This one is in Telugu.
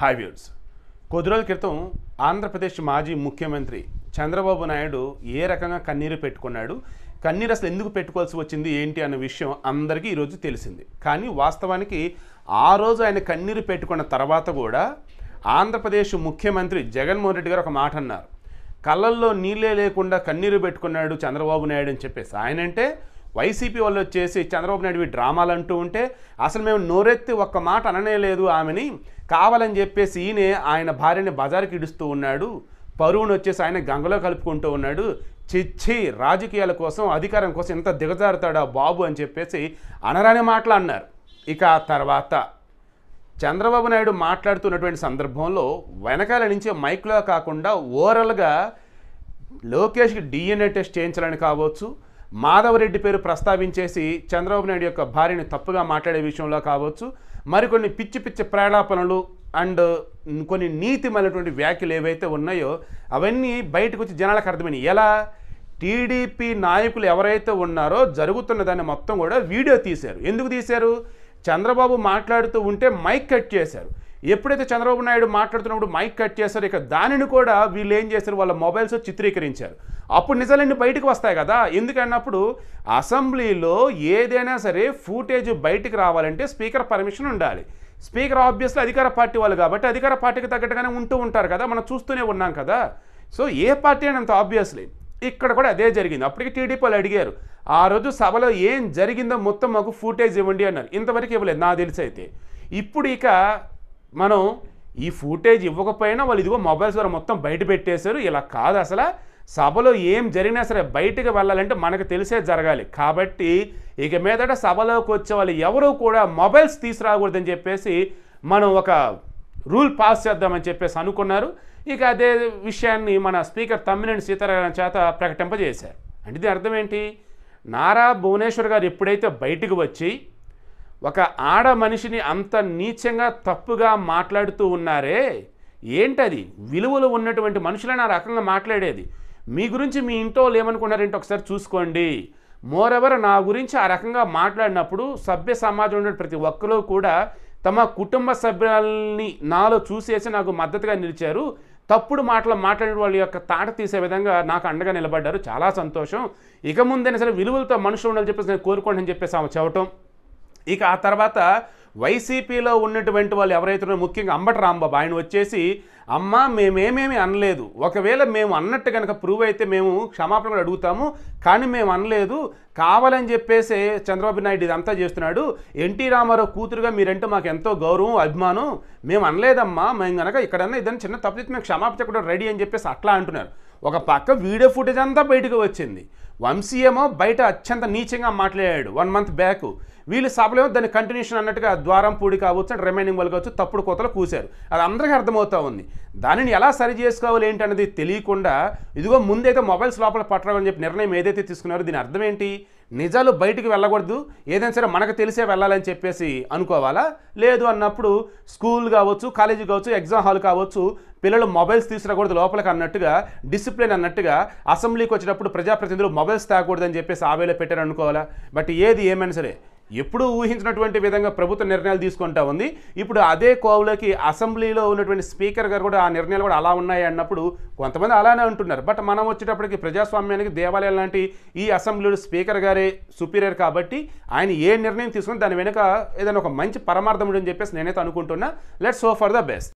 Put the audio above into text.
హాయ్ వ్యూర్స్ కొద్ది రోజుల క్రితం ఆంధ్రప్రదేశ్ మాజీ ముఖ్యమంత్రి చంద్రబాబు నాయుడు ఏ రకంగా కన్నీరు పెట్టుకున్నాడు కన్నీరు అసలు ఎందుకు పెట్టుకోవాల్సి వచ్చింది ఏంటి అన్న విషయం అందరికీ ఈరోజు తెలిసింది కానీ వాస్తవానికి ఆ రోజు ఆయన కన్నీరు పెట్టుకున్న తర్వాత కూడా ఆంధ్రప్రదేశ్ ముఖ్యమంత్రి జగన్మోహన్ రెడ్డి గారు ఒక మాట అన్నారు కళ్ళల్లో నీళ్ళే లేకుండా కన్నీరు పెట్టుకున్నాడు చంద్రబాబు నాయుడు అని చెప్పేసి ఆయనంటే వైసీపీ వాళ్ళు వచ్చేసి చంద్రబాబు నాయుడు డ్రామాలు అంటూ ఉంటే అసలు మేము నోరెత్తి ఒక్క మాట అననే లేదు ఆమెని కావాలని చెప్పేసి ఈయనే ఆయన భార్యని బజార్కి ఇడుస్తూ ఉన్నాడు పరువును వచ్చేసి ఆయన గంగలో కలుపుకుంటూ ఉన్నాడు చిచ్చి రాజకీయాల కోసం అధికారం కోసం ఎంత దిగజారుతాడా బాబు అని చెప్పేసి అనరాని మాటలు అన్నారు ఇక తర్వాత చంద్రబాబు నాయుడు మాట్లాడుతున్నటువంటి సందర్భంలో వెనకాల నుంచి మైక్లో కాకుండా ఓవరాల్గా లోకేష్కి డిఎన్ఏ టెస్ట్ చేయించాలని కావచ్చు మాధవరెడ్డి పేరు ప్రస్తావించేసి చంద్రబాబు నాయుడు యొక్క భార్యను తప్పుగా మాట్లాడే విషయంలో కావచ్చు మరికొన్ని పిచ్చి పిచ్చి ప్రేళాపనలు అండ్ కొన్ని నీతిమైనటువంటి వ్యాఖ్యలు ఏవైతే ఉన్నాయో అవన్నీ బయటకు వచ్చి జనాలకు అర్థమైనాయి ఎలా టీడీపీ నాయకులు ఎవరైతే ఉన్నారో జరుగుతున్న దాన్ని మొత్తం కూడా వీడియో తీశారు ఎందుకు తీశారు చంద్రబాబు మాట్లాడుతూ ఉంటే మైక్ కట్ చేశారు ఎప్పుడైతే చంద్రబాబు నాయుడు మాట్లాడుతున్నప్పుడు మైక్ కట్ చేశారో ఇక దానిని కూడా వీళ్ళు ఏం చేశారు వాళ్ళ మొబైల్స్ చిత్రీకరించారు అప్పుడు నిజాలన్నీ బయటకు వస్తాయి కదా ఎందుకన్నప్పుడు అసెంబ్లీలో ఏదైనా సరే ఫూటేజ్ బయటకు రావాలంటే స్పీకర్ పర్మిషన్ ఉండాలి స్పీకర్ ఆబ్వియస్లీ అధికార పార్టీ వాళ్ళు కాబట్టి అధికార పార్టీకి తగ్గట్టుగానే ఉంటూ ఉంటారు కదా మనం చూస్తూనే ఉన్నాం కదా సో ఏ పార్టీ అని అంత ఆబ్వియస్లీ ఇక్కడ కూడా అదే జరిగింది అప్పటికి టీడీపీ వాళ్ళు అడిగారు ఆ రోజు సభలో ఏం జరిగిందో మొత్తం మాకు ఫూటేజ్ ఇవ్వండి అన్నారు ఇంతవరకు ఇవ్వలేదు నా తెలిసి అయితే ఇప్పుడు ఇక మనం ఈ ఫూటేజ్ ఇవ్వకపోయినా వాళ్ళు ఇదిగో మొబైల్స్ ద్వారా మొత్తం బయట పెట్టేశారు ఇలా కాదు అసలు సభలో ఏం జరిగినా సరే బయటికి వెళ్ళాలంటే మనకు తెలిసే జరగాలి కాబట్టి ఇక మీదట సభలోకి వచ్చే వాళ్ళు ఎవరూ కూడా మొబైల్స్ తీసుకురాకూడదని చెప్పేసి మనం ఒక రూల్ పాస్ చేద్దామని చెప్పేసి అనుకున్నారు ఇక అదే విషయాన్ని మన స్పీకర్ తమ్మినేని సీతారామన్ చేత ప్రకటింపజేశారు అంటే దీని అర్థం ఏంటి నారా భువనేశ్వర్ గారు ఎప్పుడైతే బయటకు వచ్చి ఒక ఆడ మనిషిని అంత నీచంగా తప్పుగా మాట్లాడుతూ ఉన్నారే ఏంటది విలువలు ఉన్నటువంటి మనుషులను ఆ రకంగా మాట్లాడేది మీ గురించి మీ ఇంట్లో ఏమనుకున్నారేంటి ఒకసారి చూసుకోండి మోరెవర్ నా గురించి ఆ రకంగా మాట్లాడినప్పుడు సభ్య సమాజం ఉండే ప్రతి ఒక్కరూ కూడా తమ కుటుంబ సభ్యుల్ని నాలో చూసేసి నాకు మద్దతుగా నిలిచారు తప్పుడు మాటలు మాట్లాడిన వాళ్ళ యొక్క తాట తీసే విధంగా నాకు అండగా నిలబడ్డారు చాలా సంతోషం ఇక ముందైనా సరే విలువలతో మనుషులు ఉండాలని చెప్పేసి నేను కోరుకోండి అని చెప్పేసి ఆమె చెప్పటం ఇక ఆ తర్వాత వైసీపీలో ఉన్నటువంటి వాళ్ళు ఎవరైతే ముఖ్యంగా అంబటి రాంబాబు ఆయన వచ్చేసి అమ్మ మేమేమేమి అనలేదు ఒకవేళ మేము అన్నట్టు కనుక ప్రూవ్ అయితే మేము క్షమాపణ కూడా అడుగుతాము కానీ మేము అనలేదు కావాలని చెప్పేసి చంద్రబాబు నాయుడు ఇదంతా చేస్తున్నాడు ఎన్టీ రామారావు కూతురుగా మీరంటే మాకు ఎంతో గౌరవం అభిమానం మేము అనలేదమ్మా మేము కనుక ఇక్కడన్నా ఇదన్నా చిన్న తప్పు మేము క్షమాపణ కూడా రెడీ అని చెప్పేసి అట్లా అంటున్నారు ఒక పక్క వీడియో ఫుటేజ్ అంతా బయటకు వచ్చింది వంశీయమో బయట అత్యంత నీచంగా మాట్లాడాడు వన్ మంత్ బ్యాక్ వీళ్ళు సభలో దాని కంటిన్యూషన్ అన్నట్టుగా ద్వారం పూడి కావచ్చు అండ్ రిమైనింగ్ వాళ్ళు కావచ్చు తప్పుడు కోతలు కూశారు అది అందరికీ అర్థమవుతూ ఉంది దానిని ఎలా సరి చేసుకోవాలి ఏంటన్నది తెలియకుండా ఇదిగో ముందైతే మొబైల్స్ లోపల పట్టరావని చెప్పి నిర్ణయం ఏదైతే తీసుకున్నారో దీని అర్థం ఏంటి నిజాలు బయటికి వెళ్ళకూడదు ఏదైనా సరే మనకు తెలిసే వెళ్ళాలని చెప్పేసి అనుకోవాలా లేదు అన్నప్పుడు స్కూల్ కావచ్చు కాలేజీ కావచ్చు ఎగ్జామ్ హాల్ కావచ్చు పిల్లలు మొబైల్స్ తీసుకురాకూడదు లోపలికి అన్నట్టుగా డిసిప్లిన్ అన్నట్టుగా అసెంబ్లీకి వచ్చినప్పుడు ప్రజాప్రతినిధులు మొబైల్స్ తాగకూడదని చెప్పేసి ఆవేలో పెట్టారు అనుకోవాలా బట్ ఏది ఏమైనా సరే ఎప్పుడూ ఊహించినటువంటి విధంగా ప్రభుత్వ నిర్ణయాలు తీసుకుంటా ఉంది ఇప్పుడు అదే కోవులకి అసెంబ్లీలో ఉన్నటువంటి స్పీకర్ గారు కూడా ఆ నిర్ణయాలు కూడా అలా ఉన్నాయి అన్నప్పుడు కొంతమంది అలానే ఉంటున్నారు బట్ మనం వచ్చేటప్పటికి ప్రజాస్వామ్యానికి దేవాలయం లాంటి ఈ అసెంబ్లీలో స్పీకర్ గారే సుపీరియర్ కాబట్టి ఆయన ఏ నిర్ణయం తీసుకుని దాని వెనుక ఏదైనా ఒక మంచి పరమార్థం ఉండని చెప్పేసి నేనైతే అనుకుంటున్నా let's so for the best